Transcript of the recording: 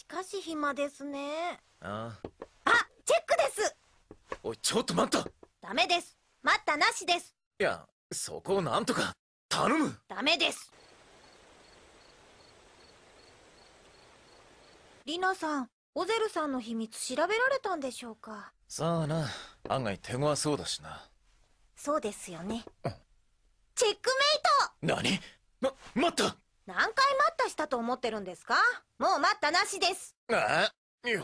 しかし暇ですねああチェックですおいちょっと待ったダメです待ったなしですいやそこをなんとか頼むダメですリナさんオゼルさんの秘密調べられたんでしょうかさあな案外手強そうだしなそうですよね、うん、チェックメイト何ま待った何回待ったしたと思ってるんですかもう待ったなしですえいや